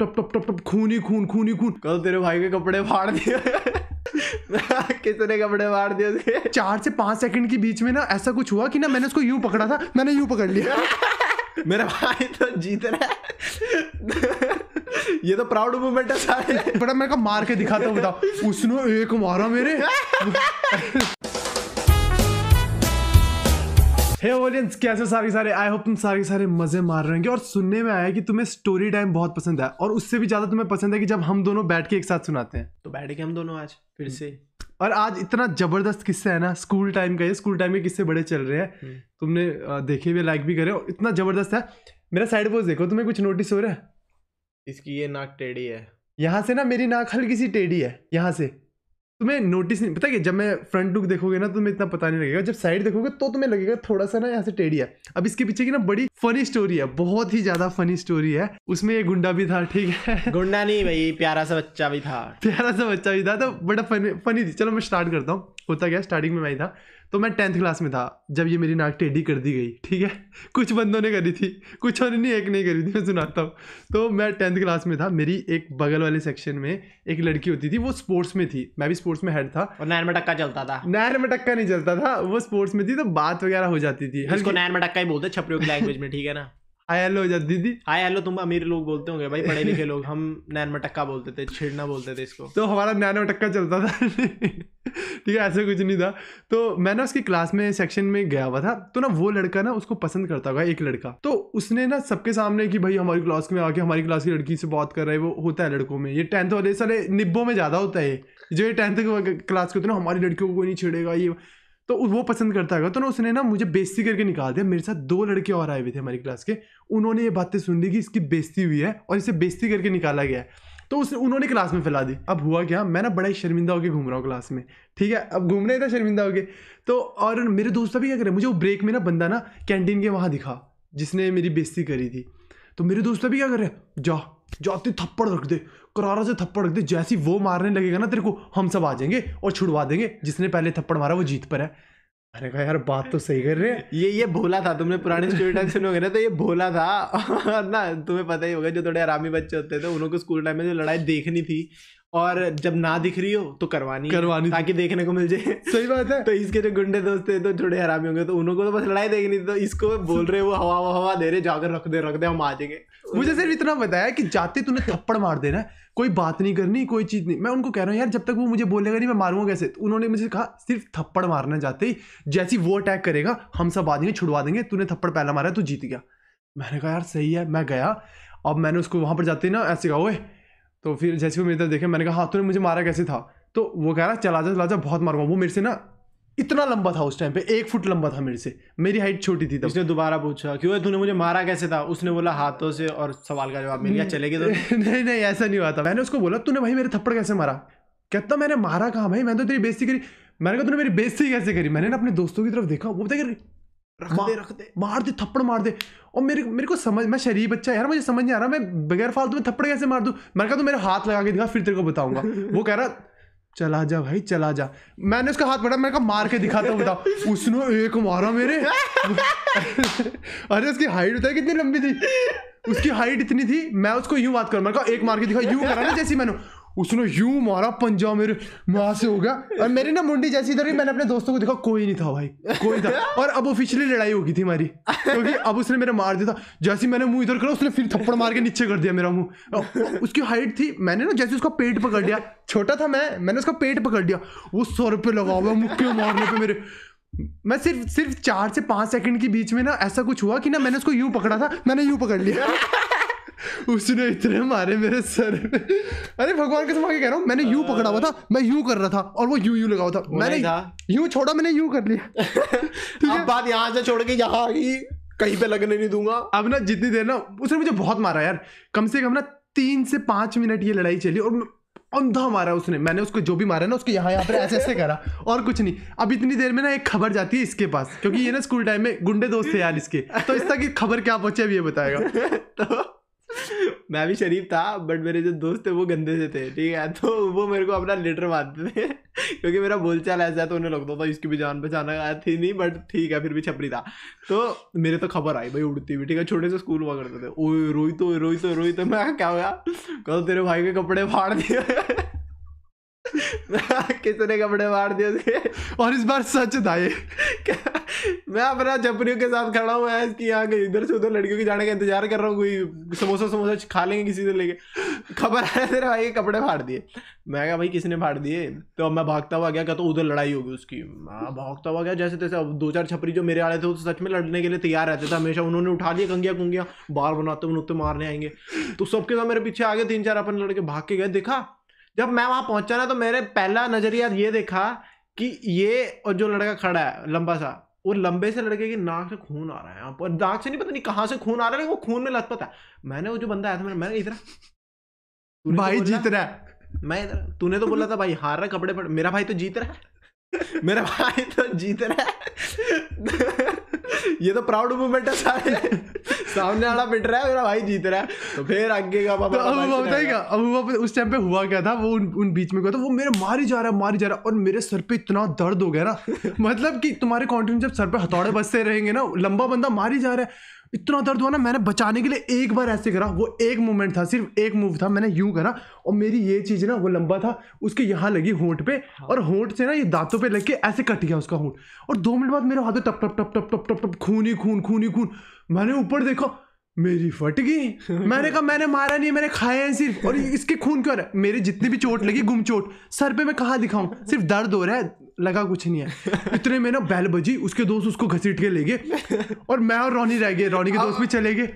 टप टप टप टप खून ही खून खून ही खून कल तेरे भाई के कपड़े फाड़ दिए किसने कपड़े मार दिए थे चार से पांच सेकंड के बीच में ना ऐसा कुछ हुआ कि ना मैंने उसको यूं पकड़ा था मैंने यूं पकड़ लिया मेरा भाई तो जीत रहा है ये तो प्राउड मूवमेंट है सारे बड़ा मेरे को मार के दिखाता बताओ उसने एक मारा मेरे हे hey ऑडियंस कैसे सारे सारे आई होप तुम सारे सारे मजे मार रहे होंगे और सुनने में आया कि तुम्हें स्टोरी टाइम बहुत पसंद है और उससे भी ज्यादा तुम्हें पसंद है कि जब हम दोनों बैठ के एक साथ सुनाते हैं तो बैठे हम दोनों आज फिर से और आज इतना जबरदस्त किस्सा है ना स्कूल टाइम का ये स्कूल टाइम के किस्से बड़े चल रहे हैं हम्म। तुमने देखे भी लाइक भी करे और इतना जबरदस्त है मेरा साइड बोज देखो तुम्हें कुछ नोटिस हो रहा है इसकी ये नाक टेढ़ी है यहाँ से ना मेरी नाक हल्की सी टेढ़ी है यहाँ से तुम्हें नोटिस नहीं पता कि जब मैं फ्रंट लुक देखोगे ना तुम्हें इतना पता नहीं लगेगा जब साइड देखोगे तो तुम्हें लगेगा थोड़ा सा ना यहाँ से टेढ़ी है अब इसके पीछे की ना बड़ी फनी स्टोरी है बहुत ही ज्यादा फनी स्टोरी है उसमें ये गुंडा भी था ठीक है गुंडा नहीं भाई प्यारा सा बच्चा भी था प्यारा सा बच्चा भी था तो बड़ा फनी फनी थी चलो मैं स्टार्ट करता हूँ होता क्या स्टार्टिंग में मैं था तो मैं टेंथ क्लास में था जब ये मेरी नाक टेढ़ी कर दी गई ठीक है कुछ बंदों ने करी थी कुछ और नहीं एक नहीं करी थी मैं सुनाता हूँ तो मैं टेंथ क्लास में था मेरी एक बगल वाले सेक्शन में एक लड़की होती थी वो स्पोर्ट्स में थी मैं भी स्पोर्ट्स में हेड था और नैन में टक्का चलता था नैन में टक्का नहीं चलता था वो स्पोर्ट्स में थी तो बात वगैरह हो जाती थी हल्को नैन में टक्का ही बोलते छपरियों की लैंग्वेज में ठीक है ना हाय हेलो हो जाती हाय हेलो तुम अमीर लोग बोलते होंगे भाई पढ़े लिखे लोग हम नैन मटक्का बोलते थे छेड़ना बोलते थे इसको तो हमारा नैन मटक्का चलता था ठीक है ऐसा कुछ नहीं था तो मैं ना उसकी क्लास में सेक्शन में गया हुआ था तो ना वो लड़का ना उसको पसंद करता हुआ एक लड़का तो उसने ना सबके सामने कि भाई हमारी क्लास में आके हमारी क्लास की लड़की से बात कर रहे है वो होता है लड़कों में ये टेंथ वाले सारे निब्बों में ज़्यादा होता है जो ये टेंथ क्लास के होते ना हमारी लड़कियों को कोई नहीं छेड़ेगा ये तो वो पसंद करता है तो ना उसने ना मुझे बेस्ती करके निकाल दिया मेरे साथ दो लड़के और आए हुए थे हमारी क्लास के उन्होंने ये बातें सुन ली कि इसकी बेस्ती हुई है और इसे बेस्ती करके निकाला गया है तो उस उन्होंने क्लास में फैला दी अब हुआ क्या मैं ना बड़ा ही शर्मिंदा होकर घूम रहा हूँ क्लास में ठीक है अब घूमने रहे थे शर्मिंदा होके तो और मेरे दोस्त भी क्या करे मुझे वो ब्रेक में ना बंदा ना कैंटीन के वहाँ दिखा जिसने मेरी बेइज्जती करी थी तो मेरे दोस्त भी क्या करे रहे जा जाते थप्पड़ रख दे करारा से थप्पड़ रख दे जैसी वो मारने लगेगा ना तेरे को हम सब आ जाएंगे और छुड़वा देंगे जिसने पहले थप्पड़ मारा वो जीत पर है अरे का यार बात तो सही कर रहे हैं ये ये भोला था तुमने पुराने स्टोरी टाइम ना तो ये भोला था ना तुम्हें पता ही होगा जो थोड़े आरामी बच्चे होते थे उनको स्कूल टाइम में जो लड़ाई देखनी थी और जब ना दिख रही हो तो करवानी करवानी ताकि देखने को मिल जाए सही बात है तो इसके जो गुंडे दोस्त है तो छोटे हरामी होंगे तो उनको तो बस लड़ाई देखनी नहीं तो इसको बोल रहे वो हवा हवा हवा दे रहे जाकर रख दे रख दे हम आ जाएंगे मुझे सिर्फ इतना बताया कि जाते तूने थप्पड़ मार देना कोई बात नहीं करनी कोई चीज़ नहीं मैं उनको कह रहा हूँ यार जब तक वो मुझे बोलेगा नहीं मैं मारूंगा कैसे तो उन्होंने मुझे कहा सिर्फ थप्पड़ मारना जाते ही जैसी वो अटैक करेगा हम सब आ जाएंगे छुड़वा देंगे तूने थप्पड़ पहला मारा तू जीत गया मैंने कहा यार सही है मैं गया अब मैंने उसको वहाँ पर जाते ना ऐसे कहा ओए तो फिर जैसे वो मेरी तरफ देखे मैंने कहा हाँ तूने मुझे मारा कैसे था तो वो कह रहा चला जा चला जा बहुत मारूंगा वो मेरे से ना इतना लंबा था उस टाइम पे एक फुट लंबा था मेरे से मेरी हाइट छोटी थी तब उसने दोबारा पूछा क्यों तूने मुझे मारा कैसे था उसने बोला हाथों से और सवाल का जवाब मिल गया चले गए तो नहीं नहीं ऐसा नहीं हुआ था मैंने उसको बोला तूने भाई मेरे थप्पड़ कैसे मारा कहता मैंने मारा कहा भाई मैंने तो तेरी बेइज्जती करी मैंने कहा तूने मेरी बेइज्जती कैसे करी मैंने ना अपने दोस्तों की तरफ देखा वो बताया रख दे रख दे मार दे थप्पड़ मार दे और मेरे मेरे को समझ मैं शरीफ बच्चा यार मुझे समझ नहीं आ रहा मैं बगैर फालतू में थप्पड़ कैसे मार दूँ मैंने कहा तू मेरे हाथ लगा के दिखा फिर तेरे को बताऊंगा वो कह रहा चला जा भाई चला जा मैंने उसका हाथ पकड़ा मैंने कहा मार के दिखाता हूँ बताओ उसने एक मारा मेरे अरे उसकी हाइट बताई कितनी लंबी थी उसकी हाइट इतनी थी मैं उसको यूं बात करूँ मैंने कहा एक मार के दिखा यूं करा ना जैसी मैंने उसने यूं मारा पंजा मेरे वहां से हो गया और मेरी ना मुंडी जैसी इधर ही मैंने अपने दोस्तों को देखा कोई नहीं था भाई कोई था और अब ऑफिशियली लड़ाई होगी थी हमारी क्योंकि तो अब उसने मेरा मार दिया था जैसे मैंने मुंह इधर करा उसने फिर थप्पड़ मार के नीचे कर दिया मेरा मुंह उसकी हाइट थी मैंने ना जैसे उसका पेट पकड़ लिया छोटा था मैं मैंने उसका पेट पकड़ लिया वो सौ रुपये लगा हुआ मुक्के मारने पे मेरे मैं सिर्फ सिर्फ चार से पाँच सेकंड के बीच में ना ऐसा कुछ हुआ कि ना मैंने उसको यूं पकड़ा था मैंने यूं पकड़ लिया उसने इतने मारे मेरे सर अरे भगवान कसम आगे कह रहा हूँ मैंने यू पकड़ा हुआ था मैं यू कर रहा था और वो यू यू लगा हुआ था मैंने यू छोड़ा मैंने यू कर लिया ठीक है बात यहाँ से छोड़ के यहाँ आ गई कहीं पे लगने नहीं दूंगा अब ना जितनी देर ना उसने मुझे बहुत मारा यार कम से कम ना तीन से पांच मिनट ये लड़ाई चली और अंधा मारा उसने मैंने उसको जो भी मारा ना उसके यहाँ यहाँ पर ऐसे ऐसे करा और कुछ नहीं अब इतनी देर में ना एक खबर जाती है इसके पास क्योंकि ये ना स्कूल टाइम में गुंडे दोस्त थे यार इसके तो इस तक खबर क्या पहुंचे अब ये बताएगा तो मैं भी शरीफ था बट मेरे जो दोस्त थे वो गंदे से थे ठीक है तो वो मेरे को अपना लेटर मारते थे क्योंकि मेरा बोलचाल ऐसा तो उन्हें लगता था इसकी भी जान पहचान थी नहीं बट ठीक है फिर भी छपरी था तो मेरे तो खबर आई भाई उड़ती हुई ठीक है छोटे से स्कूल हुआ करते थे ओ रोई तो रोई तो रोई तो मैं क्या हुआ कल तेरे भाई के कपड़े फाड़ दिए किसने कपड़े फाड़ दिए और इस बार सच था ये मैं अपना जपनियों के साथ खड़ा हूँ कि यहाँ के इधर से उधर लड़कियों के जाने का इंतजार कर रहा हूँ कोई समोसा समोसा खा लेंगे किसी से लेके खबर आया तेरे भाई के कपड़े फाड़ दिए मैं कहा भाई किसने फाड़ दिए तो अब मैं भागता हुआ गया कहता तो उधर लड़ाई होगी उसकी मैं भागता हुआ गया जैसे तैसे अब दो चार छपरी जो मेरे आड़े थे वो तो सच में लड़ने के लिए तैयार रहते थे हमेशा उन्होंने उठा दिया कंगिया कुंगिया बाल बनाते उन्होंने मारने आएंगे तो सबके साथ मेरे पीछे आगे तीन चार अपन लड़के भाग के गए देखा जब मैं वहाँ पहुंचा ना तो मेरे पहला नज़रिया ये देखा कि ये और जो लड़का खड़ा है लंबा सा और लंबे से लड़के की नाक से खून आ रहा है यहाँ पर नाक से नहीं पता नहीं कहाँ से खून आ रहा है वो खून में लत है मैंने वो जो बंदा आया था मैंने इधर भाई तो जीत रहा है मैं इधर तूने तो बोला था भाई हार रहा कपड़े पर मेरा भाई तो जीत रहा है मेरा भाई तो जीत रहा है ये तो प्राउड मूवमेंट है सारे सामने वाला पिट रहा है मेरा भाई जीत रहा है तो फिर आगे का पापा तो अब बताएगा अब उस टाइम पे हुआ क्या था वो उन, उन बीच में गया था वो मेरे मार ही जा रहा है मार ही जा रहा है और मेरे सर पे इतना दर्द हो गया ना मतलब कि तुम्हारे कॉन्टिन्यू जब सर पे हथौड़े बसते रहेंगे ना लंबा बंदा मार ही जा रहा है इतना दर्द हुआ ना मैंने बचाने के लिए एक बार ऐसे करा वो एक मूवमेंट था सिर्फ एक मूव था मैंने यूं करा और मेरी ये चीज ना वो लंबा था उसके यहाँ लगी होंठ पे हाँ। और होंठ से ना ये दांतों पे लग के ऐसे कट गया उसका होंठ और दो मिनट बाद मेरे हाथों टप टप टप टप टप टप खून ही खून खून ही खून मैंने ऊपर देखा मेरी फट गई मैंने कहा मैंने मारा नहीं मैंने खाया है सिर्फ और इसके खून क्यों रहा मेरे जितनी भी चोट लगी गुम चोट सर पे मैं कहाँ दिखाऊं सिर्फ दर्द हो रहा है लगा कुछ नहीं है इतने में ना बैल बजी उसके दोस्त उसको घसीट के ले गए और मैं और रोनी रह गए रोनी के दोस्त भी चले गए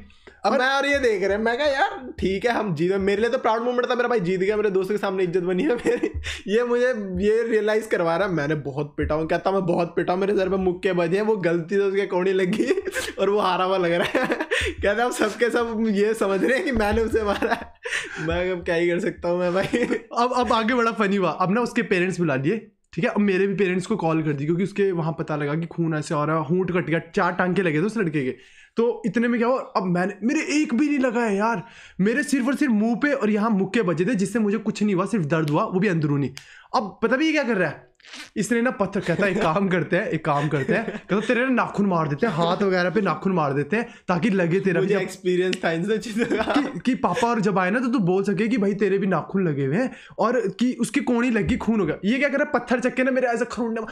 अब मैं और ये देख रहे हैं मैं कहा यार ठीक है हम जीत मेरे लिए तो प्राउड मोमेंट था मेरा भाई जीत गया मेरे दोस्तों के सामने इज्जत बनी है मेरी ये मुझे ये रियलाइज करवा रहा है मैंने बहुत पिटा हूँ कहता मैं बहुत पिटा हूँ मेरे सर में मुक्के बजे वो गलती से उसके कौड़ी लगी और वो हारा हुआ लग रहा है कहते हम सबके सब ये समझ रहे हैं कि मैंने उसे मारा है मैं अब क्या ही कर सकता हूँ मैं भाई अब अब आगे बड़ा फनी हुआ अब ना उसके पेरेंट्स बुला लिए ठीक है अब मेरे भी पेरेंट्स को कॉल कर दी क्योंकि उसके वहाँ पता लगा कि खून ऐसे आ रहा है हूट कट गया चार टांके लगे थे उस लड़के के तो इतने में क्या हुआ अब मैंने मेरे एक भी नहीं लगा है यार मेरे सिर्फ और सिर्फ मुंह पे और यहाँ मुक्के बजे थे जिससे मुझे कुछ नहीं हुआ सिर्फ दर्द हुआ वो भी अंदरूनी अब पता भी क्या कर रहा है इसने ना पत्थर कहता है एक काम करते हैं एक काम करते हैं कहता तेरे ना नाखून मार देते हैं हाथ वगैरह पे नाखून मार देते हैं ताकि लगे तेरा मुझे एक्सपीरियंस था इन सब चीज़ों का कि, कि पापा और जब आए ना तो तू बोल सके कि भाई तेरे भी नाखून लगे हुए हैं और कि उसकी कोणी लगी खून हो गया ये क्या कर रहा है पत्थर चक्के ना मेरे ऐसे खरुंडे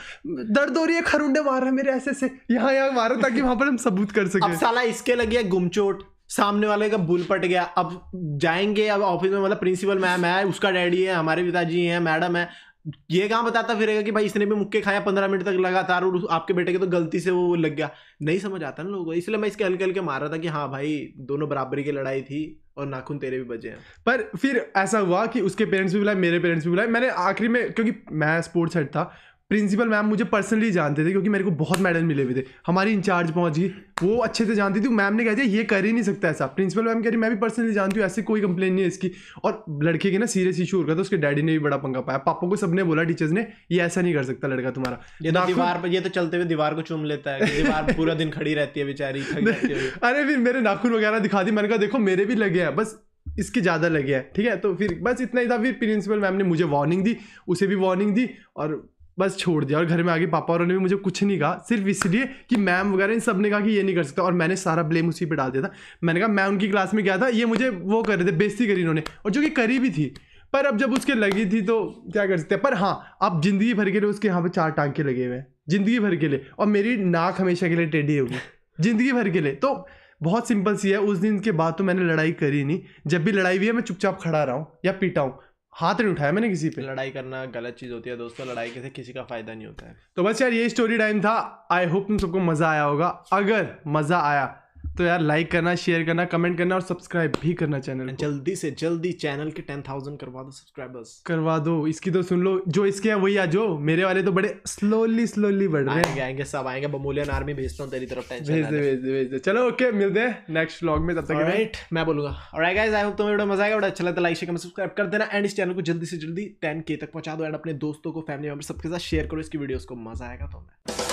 दर्द हो रही है खरुंडे मार रहा है मेरे ऐसे ऐसे यहाँ यहाँ मार रहा ताकि वहां पर हम सबूत कर सके साला इसके लगे है गुमचोट सामने वाले का बुल पट गया अब जाएंगे अब ऑफिस में मतलब प्रिंसिपल मैम है उसका डैडी है हमारे पिताजी हैं मैडम है ये कहाँ बताता फिरेगा कि भाई इसने भी मुक्के खाया पंद्रह मिनट तक लगातार और आपके बेटे के तो गलती से वो लग गया नहीं समझ आता ना लोगों को इसलिए मैं इसके हल्के हल्के मार रहा था कि हाँ भाई दोनों बराबरी की लड़ाई थी और नाखून तेरे भी बचे हैं पर फिर ऐसा हुआ कि उसके पेरेंट्स भी बुलाए मेरे पेरेंट्स भी बुलाए मैंने आखिरी में क्योंकि मैं स्पोर्ट्स हेड था प्रिंसिपल मैम मुझे पर्सनली जानते थे क्योंकि मेरे को बहुत मेडल मिले हुए थे हमारी इंचार्ज पहुंच गई वो अच्छे से जानती थी मैम ने कह दिया ये कर ही नहीं सकता ऐसा प्रिंसिपल मैम कह रही मैं भी पर्सनली जानती हूँ ऐसी कोई कंप्लेन नहीं है इसकी और लड़के के ना सीरियस इशू हो रहा था उसके डैडी ने भी बड़ा पंगा पाया पापा को सबने बोला टीचर्स ने ये ऐसा नहीं कर सकता लड़का तुम्हारा ये तो दीवार पर ये तो चलते हुए दीवार को चूम लेता है दीवार पूरा दिन खड़ी रहती है बेचारी अरे फिर मेरे नाखून वगैरह दिखा दी मैंने कहा देखो मेरे भी लगे हैं बस इसके ज़्यादा लगे हैं ठीक है तो फिर बस इतना ही था फिर प्रिंसिपल मैम ने मुझे वार्निंग दी उसे भी वार्निंग दी और बस छोड़ दिया और घर में आगे पापा और ने भी मुझे कुछ नहीं कहा सिर्फ इसलिए कि मैम वगैरह इन सब ने कहा कि ये नहीं कर सकता और मैंने सारा ब्लेम उसी पे डाल दिया था मैंने कहा मैं उनकी क्लास में गया था ये मुझे वो कर रहे थे बेस्ती करी इन्होंने और जो कि करी भी थी पर अब जब उसके लगी थी तो क्या कर सकते हैं पर हाँ अब जिंदगी भर के लिए उसके यहाँ पर चार टांके लगे हुए हैं जिंदगी भर के लिए और मेरी नाक हमेशा के लिए टेढ़ी होगी जिंदगी भर के लिए तो बहुत सिंपल सी है उस दिन के बाद तो मैंने लड़ाई करी नहीं जब भी लड़ाई हुई है मैं चुपचाप खड़ा रहा हूँ या पीटा हूँ हाथ नहीं उठाया मैंने किसी पे लड़ाई करना गलत चीज़ होती है दोस्तों लड़ाई के से किसी का फ़ायदा नहीं होता है तो बस यार ये स्टोरी टाइम था आई होप तुम सबको मज़ा आया होगा अगर मज़ा आया तो यार लाइक करना शेयर करना कमेंट करना और सब्सक्राइब भी करना चैनल जल्दी से जल्दी चैनल के टेन थाउजेंड करवा दो सब्सक्राइबर्स करवा दो इसकी तो सुन लो जो इसके है वही आ जो मेरे वाले तो बड़े स्लोली स्लोली बढ़ रहे हैं आएंगे सब आएंगे बमोलियन आर्मी भेजता हूँ तेरी तरफ टेंशन भेज दे भेज दे भेज दे चलो ओके मिलते हैं नेक्स्ट व्लॉग में तब तक राइट मैं बोलूंगा और आई गाइस आई होप तुम्हें बड़ा मजा आएगा बड़ा अच्छा लगता है लाइक शेयर सब्सक्राइब कर देना एंड इस चैनल को जल्दी से जल्दी टेन के तक पहुंचा दो एंड अपने दोस्तों को फैमिली मेंबर सबके साथ शेयर करो इसकी वीडियोस को मजा आएगा तुम्हें